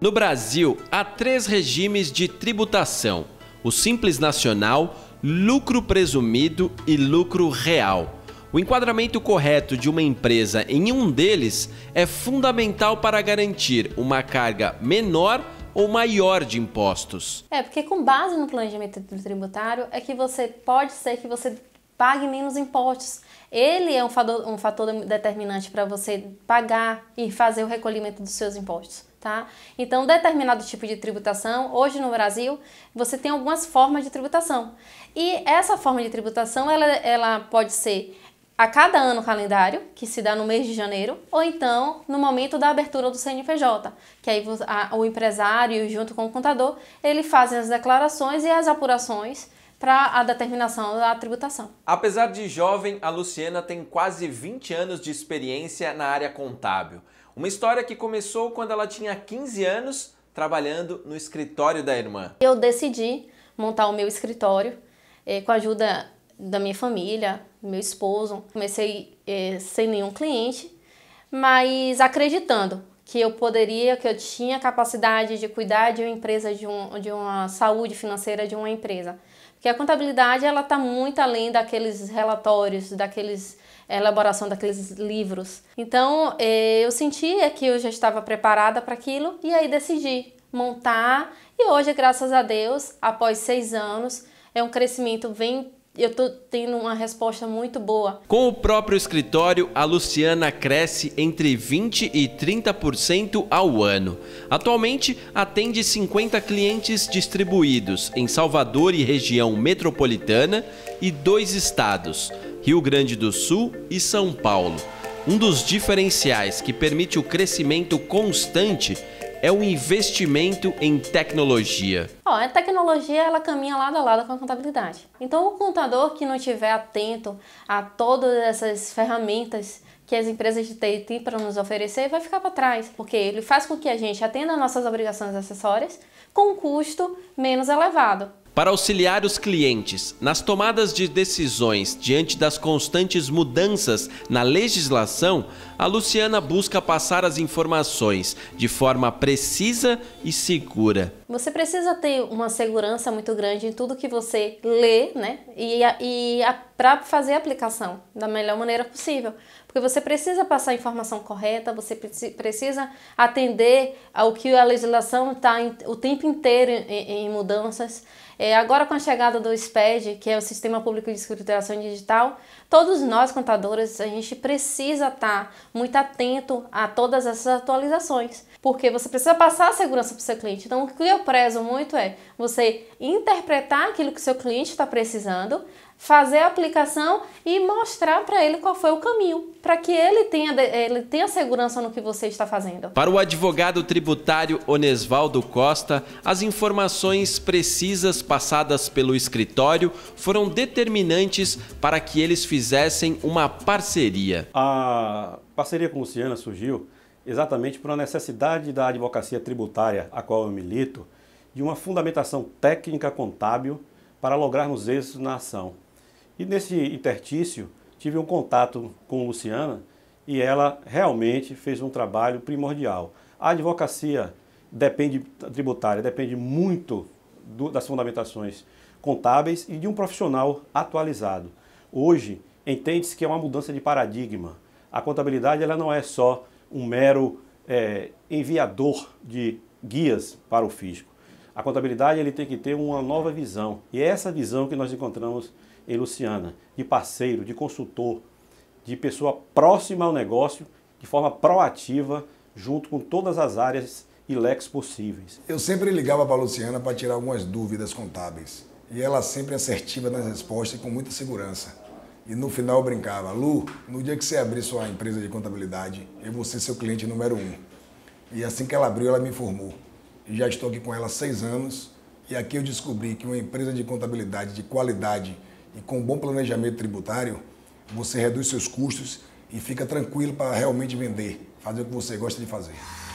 No Brasil, há três regimes de tributação: o simples nacional, lucro presumido e lucro real. O enquadramento correto de uma empresa em um deles é fundamental para garantir uma carga menor ou maior de impostos. É, porque com base no planejamento tributário é que você pode ser que você pague menos impostos. Ele é um fator, um fator determinante para você pagar e fazer o recolhimento dos seus impostos. Tá? Então, determinado tipo de tributação, hoje no Brasil, você tem algumas formas de tributação. E essa forma de tributação, ela, ela pode ser a cada ano calendário, que se dá no mês de janeiro, ou então no momento da abertura do CNPJ, que aí o empresário, junto com o contador, ele fazem as declarações e as apurações para a determinação da tributação. Apesar de jovem, a Luciana tem quase 20 anos de experiência na área contábil. Uma história que começou quando ela tinha 15 anos, trabalhando no escritório da irmã. Eu decidi montar o meu escritório eh, com a ajuda da minha família, meu esposo. Comecei eh, sem nenhum cliente, mas acreditando que eu poderia, que eu tinha capacidade de cuidar de uma empresa, de, um, de uma saúde financeira de uma empresa. Porque a contabilidade ela está muito além daqueles relatórios, daqueles eh, elaboração daqueles livros. Então eh, eu sentia é que eu já estava preparada para aquilo e aí decidi montar. E hoje, graças a Deus, após seis anos, é um crescimento vem eu tô tendo uma resposta muito boa. Com o próprio escritório, a Luciana cresce entre 20 e 30% ao ano. Atualmente, atende 50 clientes distribuídos em Salvador e região metropolitana e dois estados, Rio Grande do Sul e São Paulo. Um dos diferenciais que permite o crescimento constante é o investimento em tecnologia? Ó, a tecnologia ela caminha lado a lado com a contabilidade. Então o contador que não estiver atento a todas essas ferramentas que as empresas de TI têm para nos oferecer vai ficar para trás, porque ele faz com que a gente atenda nossas obrigações acessórias com um custo menos elevado. Para auxiliar os clientes nas tomadas de decisões diante das constantes mudanças na legislação, a Luciana busca passar as informações de forma precisa e segura. Você precisa ter uma segurança muito grande em tudo que você lê, né? E, e para fazer a aplicação da melhor maneira possível. Porque você precisa passar a informação correta, você precisa atender ao que a legislação está o tempo inteiro em, em mudanças. É, agora, com a chegada do SPED, que é o Sistema Público de Escrituração Digital, todos nós, contadores, a gente precisa estar tá muito atento a todas essas atualizações, porque você precisa passar a segurança para o seu cliente. Então, o que eu prezo muito é você interpretar aquilo que seu cliente está precisando, fazer a aplicação e mostrar para ele qual foi o caminho, para que ele tenha, ele tenha segurança no que você está fazendo. Para o advogado tributário Onesvaldo Costa, as informações precisas passadas pelo escritório foram determinantes para que eles fizessem uma parceria. A parceria com Luciana surgiu exatamente por uma necessidade da advocacia tributária, a qual eu milito, de uma fundamentação técnica contábil para lograrmos êxitos na ação. E nesse intertício, tive um contato com Luciana e ela realmente fez um trabalho primordial. A advocacia depende tributária depende muito do, das fundamentações contábeis e de um profissional atualizado. Hoje, entende-se que é uma mudança de paradigma. A contabilidade ela não é só um mero é, enviador de guias para o fisco. A contabilidade ele tem que ter uma nova visão. E é essa visão que nós encontramos em Luciana, de parceiro, de consultor, de pessoa próxima ao negócio, de forma proativa, junto com todas as áreas e leques possíveis. Eu sempre ligava para a Luciana para tirar algumas dúvidas contábeis. E ela sempre assertiva nas respostas e com muita segurança. E no final eu brincava, Lu, no dia que você abrir sua empresa de contabilidade, eu vou ser seu cliente número um. E assim que ela abriu, ela me informou. E já estou aqui com ela há seis anos. E aqui eu descobri que uma empresa de contabilidade de qualidade e com um bom planejamento tributário, você reduz seus custos e fica tranquilo para realmente vender, fazer o que você gosta de fazer.